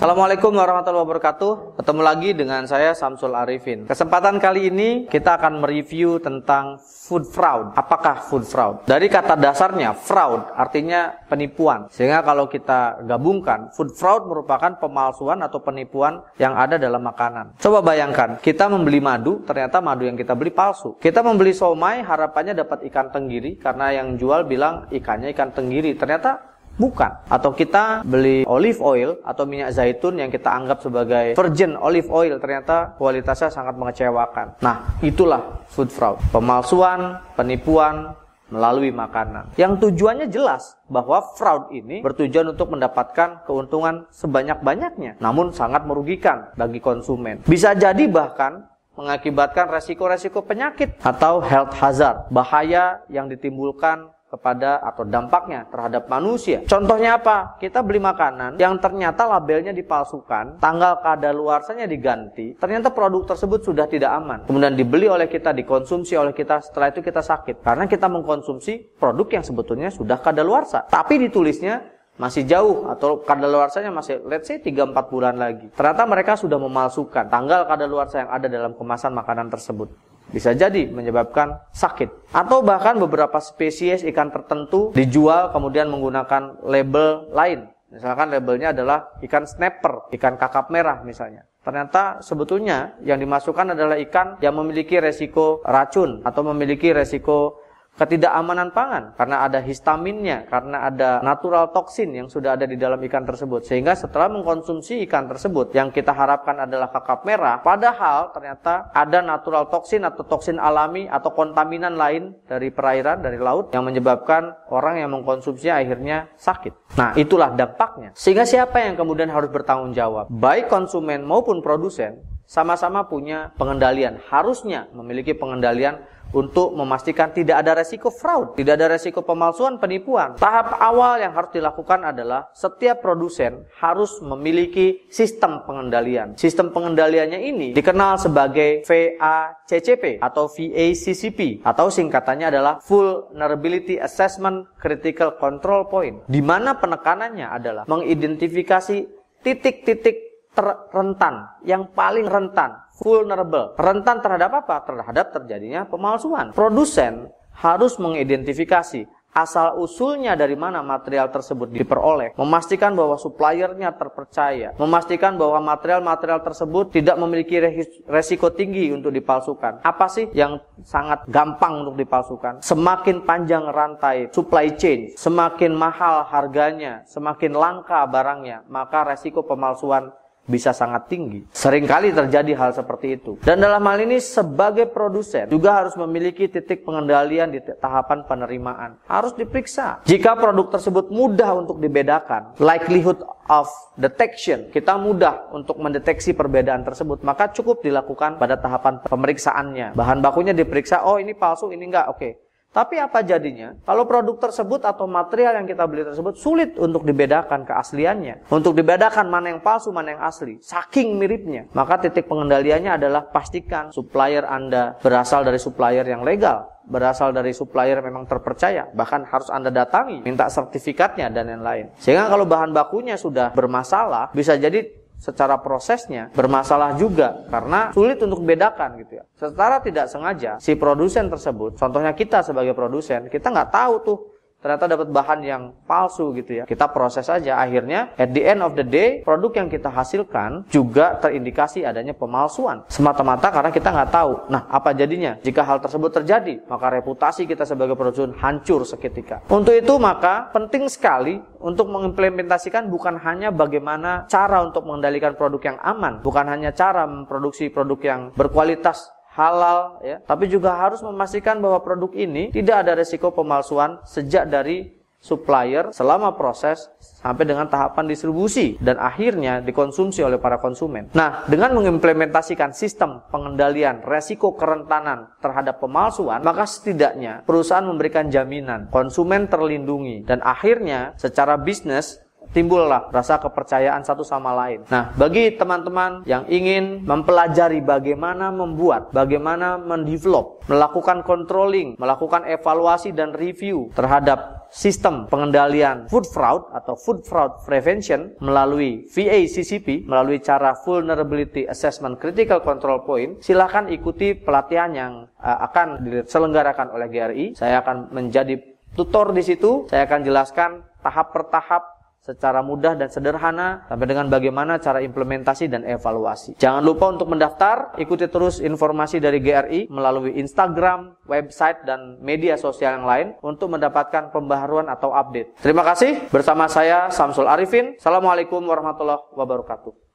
Assalamualaikum warahmatullahi wabarakatuh. Ketemu lagi dengan saya Samsul Arifin. Kesempatan kali ini kita akan mereview tentang food fraud. Apakah food fraud? Dari kata dasarnya fraud artinya penipuan. Sehingga kalau kita gabungkan food fraud merupakan pemalsuan atau penipuan yang ada dalam makanan. Coba bayangkan, kita membeli madu, ternyata madu yang kita beli palsu. Kita membeli somai harapannya dapat ikan tenggiri karena yang jual bilang ikannya ikan tenggiri. Ternyata Bukan. Atau kita beli olive oil atau minyak zaitun yang kita anggap sebagai virgin olive oil ternyata kualitasnya sangat mengecewakan. Nah, itulah food fraud. Pemalsuan, penipuan, melalui makanan. Yang tujuannya jelas bahwa fraud ini bertujuan untuk mendapatkan keuntungan sebanyak-banyaknya, namun sangat merugikan bagi konsumen. Bisa jadi bahkan mengakibatkan resiko-resiko penyakit atau health hazard, bahaya yang ditimbulkan kepada atau dampaknya terhadap manusia. Contohnya apa? Kita beli makanan yang ternyata labelnya dipalsukan, tanggal kadaluarsanya diganti, ternyata produk tersebut sudah tidak aman. Kemudian dibeli oleh kita, dikonsumsi oleh kita, setelah itu kita sakit karena kita mengkonsumsi produk yang sebetulnya sudah kadaluarsa, tapi ditulisnya masih jauh atau kadaluarsanya masih let's say 3 4 bulan lagi. Ternyata mereka sudah memalsukan tanggal kadaluarsa yang ada dalam kemasan makanan tersebut bisa jadi menyebabkan sakit atau bahkan beberapa spesies ikan tertentu dijual kemudian menggunakan label lain misalkan labelnya adalah ikan snapper ikan kakap merah misalnya Ternyata sebetulnya yang dimasukkan adalah ikan yang memiliki resiko racun atau memiliki resiko ketidakamanan pangan karena ada histaminnya, karena ada natural toksin yang sudah ada di dalam ikan tersebut. Sehingga setelah mengkonsumsi ikan tersebut yang kita harapkan adalah kakap merah, padahal ternyata ada natural toksin atau toksin alami atau kontaminan lain dari perairan, dari laut yang menyebabkan orang yang mengkonsumsi akhirnya sakit. Nah, itulah dampaknya. Sehingga siapa yang kemudian harus bertanggung jawab? Baik konsumen maupun produsen sama-sama punya pengendalian. Harusnya memiliki pengendalian untuk memastikan tidak ada resiko fraud, tidak ada resiko pemalsuan, penipuan. Tahap awal yang harus dilakukan adalah setiap produsen harus memiliki sistem pengendalian. Sistem pengendaliannya ini dikenal sebagai VACCP atau VACCP atau singkatannya adalah Vulnerability Assessment Critical Control Point, di mana penekanannya adalah mengidentifikasi titik-titik rentan, yang paling rentan, vulnerable. Rentan terhadap apa? Terhadap terjadinya pemalsuan. Produsen harus mengidentifikasi asal-usulnya dari mana material tersebut diperoleh, memastikan bahwa suppliernya terpercaya, memastikan bahwa material-material tersebut tidak memiliki resiko tinggi untuk dipalsukan. Apa sih yang sangat gampang untuk dipalsukan? Semakin panjang rantai supply chain, semakin mahal harganya, semakin langka barangnya, maka resiko pemalsuan bisa sangat tinggi. Seringkali terjadi hal seperti itu. Dan dalam hal ini sebagai produsen juga harus memiliki titik pengendalian di tahapan penerimaan. Harus diperiksa. Jika produk tersebut mudah untuk dibedakan, likelihood of detection, kita mudah untuk mendeteksi perbedaan tersebut, maka cukup dilakukan pada tahapan pemeriksaannya. Bahan bakunya diperiksa, oh ini palsu, ini enggak, oke. Okay tapi apa jadinya kalau produk tersebut atau material yang kita beli tersebut sulit untuk dibedakan keasliannya, untuk dibedakan mana yang palsu, mana yang asli, saking miripnya. Maka titik pengendaliannya adalah pastikan supplier Anda berasal dari supplier yang legal, berasal dari supplier memang terpercaya, bahkan harus Anda datangi, minta sertifikatnya dan lain-lain. Sehingga kalau bahan bakunya sudah bermasalah, bisa jadi secara prosesnya bermasalah juga karena sulit untuk bedakan gitu ya. Secara tidak sengaja si produsen tersebut, contohnya kita sebagai produsen, kita nggak tahu tuh ternyata dapat bahan yang palsu gitu ya. Kita proses aja akhirnya at the end of the day produk yang kita hasilkan juga terindikasi adanya pemalsuan semata-mata karena kita nggak tahu. Nah apa jadinya jika hal tersebut terjadi maka reputasi kita sebagai produsen hancur seketika. Untuk itu maka penting sekali untuk mengimplementasikan bukan hanya bagaimana cara untuk mengendalikan produk yang aman, bukan hanya cara memproduksi produk yang berkualitas halal ya, tapi juga harus memastikan bahwa produk ini tidak ada resiko pemalsuan sejak dari supplier selama proses sampai dengan tahapan distribusi dan akhirnya dikonsumsi oleh para konsumen. Nah, dengan mengimplementasikan sistem pengendalian resiko kerentanan terhadap pemalsuan, maka setidaknya perusahaan memberikan jaminan konsumen terlindungi dan akhirnya secara bisnis timbullah rasa kepercayaan satu sama lain. Nah, bagi teman-teman yang ingin mempelajari bagaimana membuat, bagaimana mendevelop, melakukan controlling, melakukan evaluasi dan review terhadap sistem pengendalian food fraud atau food fraud prevention melalui VACCP melalui cara vulnerability assessment critical control point silakan ikuti pelatihan yang eh, akan diselenggarakan oleh GRI saya akan menjadi tutor di situ saya akan jelaskan tahap per tahap secara mudah dan sederhana sampai dengan bagaimana cara implementasi dan evaluasi. Jangan lupa untuk mendaftar, ikuti terus informasi dari GRI melalui Instagram, website dan media sosial yang lain untuk mendapatkan pembaharuan atau update. Terima kasih bersama saya Samsul Arifin. Assalamualaikum warahmatullahi wabarakatuh.